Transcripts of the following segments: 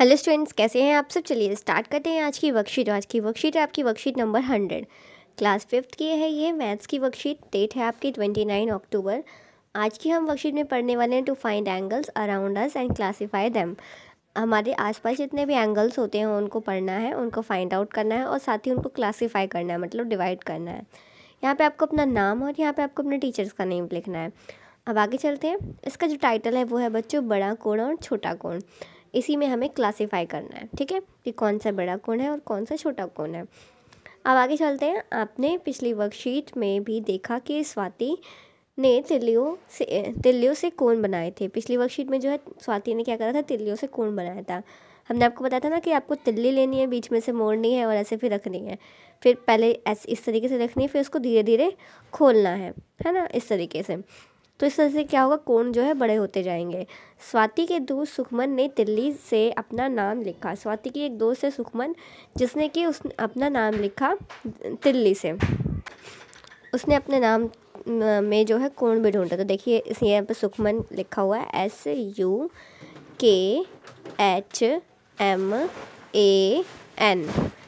hello students कैसे हैं आप सब चलिए स्टार्ट करते हैं आज की वर्कशीट आज की वर्कशीट है आपकी worksheet number hundred class fifth की है ये मैथ्स की वर्कशीट डेट है आपकी ट्वेंटी नाइन अक्टूबर आज की हम वर्कशीट में पढ़ने वाले हैं to find angles around us and classify them हमारे आसपास जितने भी एंगल्स होते हैं उनको पढ़ना है उनको फाइंड आउट करना है और साथ ही उनको क्लासीफाई करना है मतलब डिवाइड करना है यहाँ पर आपको अपना नाम और यहाँ पर आपको अपने टीचर्स का नेम लिखना है अब आगे चलते हैं इसका जो टाइटल है वो है बच्चों बड़ा कोण और छोटा कोण इसी में हमें क्लासीफाई करना है ठीक है कि कौन सा बड़ा कौन है और कौन सा छोटा कौन है अब आगे चलते हैं आपने पिछली वर्कशीट में भी देखा कि स्वाति ने तिल्लियों से तिल्लियों से कोण बनाए थे पिछली वर्कशीट में जो है स्वाति ने क्या करा था तिल्लियों से कोण बनाया था हमने आपको बताया था ना कि आपको तिल्ली लेनी है बीच में से मोड़नी है और ऐसे फिर रखनी है फिर पहले ऐसे इस तरीके से रखनी है फिर उसको धीरे धीरे खोलना है है ना इस तरीके से तो इस तरह से क्या होगा कोण जो है बड़े होते जाएंगे स्वाति के दोस्त सुखमन ने दिल्ली से अपना नाम लिखा स्वाति की एक दोस्त है सुखमन जिसने कि उस अपना नाम लिखा दिल्ली से उसने अपने नाम में जो है कोण भी ढूंढा तो देखिए इस यहाँ पर सुखमन लिखा हुआ है S U K H M A N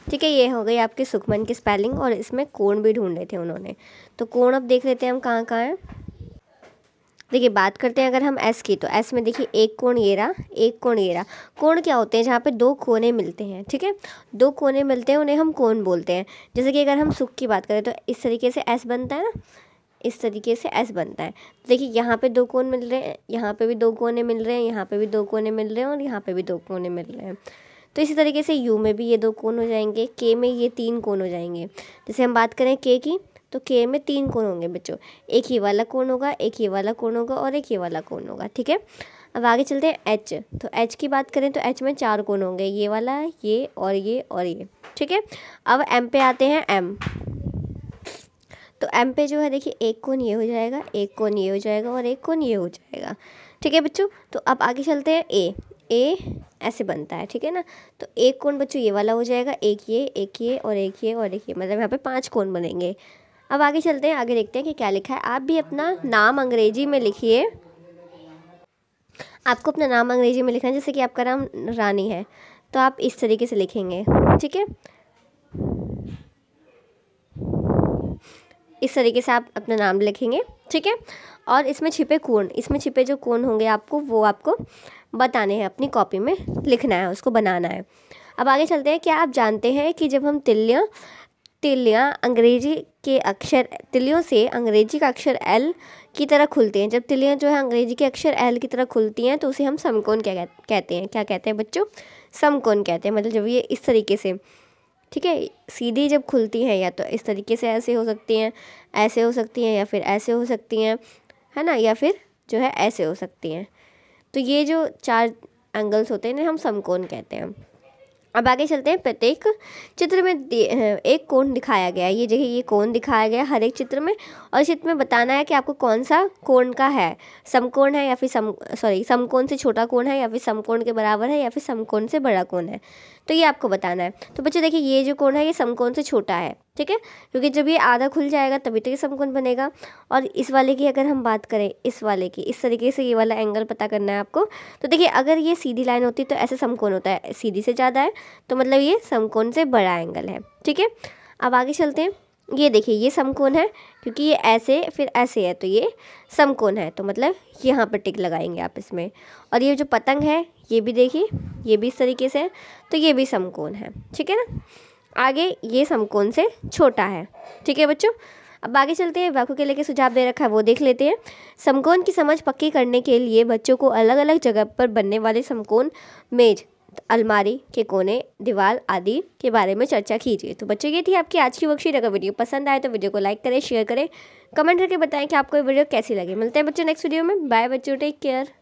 ठीक है ये हो गई आपके सुखमन की स्पेलिंग और इसमें कोण भी रहे थे उन्होंने तो कोण अब देख लेते हैं हम कहाँ कहाँ हैं देखिए बात करते हैं अगर हम एस की तो एस में देखिए एक कोण ये रहा एक कोण ये रहा कोण क्या होते हैं जहाँ पे दो कोने मिलते हैं ठीक है दो कोने मिलते हैं उन्हें हम कोण बोलते हैं जैसे कि अगर हम सुख की बात करें तो इस तरीके से एस बनता है ना इस तरीके से एस बनता है तो देखिए यहाँ पे दो कोण मिल रहे हैं यहाँ पे भी दो कोने मिल रहे हैं यहाँ पे भी दो कोने मिल रहे हैं और यहाँ पे भी दो कोने मिल रहे हैं तो इसी तरीके से यू में भी ये दो कोण हो जाएंगे के में ये तीन कोण हो जाएंगे जैसे हम बात करें के की तो के में तीन कोण होंगे बच्चों एक ही वाला कोण होगा एक ही वाला कोण होगा और एक ये वाला कोण होगा ठीक है अब आगे चलते हैं एच तो एच की बात करें तो एच में चार कोण होंगे ये वाला ये और ये और ये ठीक है अब एम पे आते हैं एम तो एम पे जो है देखिए एक कोण ये हो जाएगा एक कोण ये हो जाएगा और एक कोण ये हो जाएगा ठीक है बच्चों तो अब आगे चलते हैं ए ए ऐसे बनता है ठीक है ना तो एक कोण बच्चों ये वाला हो जाएगा एक ये एक ये और एक ये और एक ये मतलब यहाँ पे पांच कोण बनेंगे अब आगे चलते हैं आगे देखते हैं कि क्या लिखा है आप भी अपना नाम अंग्रेजी में लिखिए आपको अपना नाम अंग्रेजी में लिखना है जैसे कि आपका नाम रानी है तो आप इस तरीके से लिखेंगे ठीक है इस तरीके से आप अपना नाम लिखेंगे ठीक है और इसमें छिपे कोण इसमें छिपे जो कोण होंगे आपको वो आपको बताने हैं अपनी कॉपी में लिखना है उसको बनाना है अब आगे चलते हैं क्या आप जानते हैं कि जब हम तिल्य तिलियाँ अंग्रेजी के अक्षर तिलियों से अंग्रेजी का अक्षर एल की तरह खुलते हैं जब तिलियाँ जो है अंग्रेजी के अक्षर एल की तरह खुलती हैं तो उसे हम समकोन क्या कहते हैं क्या कहते हैं बच्चों समकोन कहते हैं मतलब जब ये इस तरीके से ठीक है सीधी जब खुलती हैं या तो इस तरीके से ऐसे हो सकती हैं ऐसे हो सकती हैं या फिर ऐसे हो सकती हैं है ना या फिर जो है ऐसे हो सकती हैं तो ये जो चार एंगल्स होते हैं ना हम समकोन कहते हैं अब आगे चलते हैं प्रत्येक चित्र में एक कोण दिखाया गया ये देखिए ये कोण दिखाया गया हर एक चित्र में और चित्र में बताना है कि आपको कौन सा कोण का है समकोण है या फिर सम सॉरी समकोण से छोटा कोण है या फिर समकोण के बराबर है या फिर समकोण से बड़ा कोण है तो ये आपको बताना है तो बच्चे देखिए ये जो कोण है ये समकोण से छोटा है ठीक है क्योंकि जब ये आधा खुल जाएगा तभी तो ये समकोण बनेगा और इस वाले की अगर हम बात करें इस वाले की इस तरीके से ये वाला एंगल पता करना है आपको तो देखिए अगर ये सीधी लाइन होती तो ऐसे समकोण होता है सीधी से ज़्यादा है तो मतलब ये समकोण से बड़ा एंगल है ठीक है अब आगे चलते हैं ये देखिए ये समकोण है क्योंकि ये ऐसे फिर ऐसे है तो ये समकोण है तो मतलब यहाँ पर टिक लगाएंगे आप इसमें और ये जो पतंग है ये भी देखिए ये भी इस तरीके से है तो ये भी समकोण है ठीक है ना आगे ये समकोण से छोटा है ठीक है बच्चों अब आगे चलते हैं वाक्य के लिए सुझाव दे रखा है वो देख लेते हैं समकोण की समझ पक्की करने के लिए बच्चों को अलग अलग जगह पर बनने वाले समकोण मेज अलमारी के कोने दीवार आदि के बारे में चर्चा कीजिए तो बच्चों ये थी आपकी आज की वर्कशीट अगर वीडियो पसंद आए तो वीडियो को लाइक करें शेयर करें कमेंट करके बताएं कि आपको ये वीडियो कैसी लगी मिलते हैं बच्चों नेक्स्ट वीडियो में बाय बच्चों टेक केयर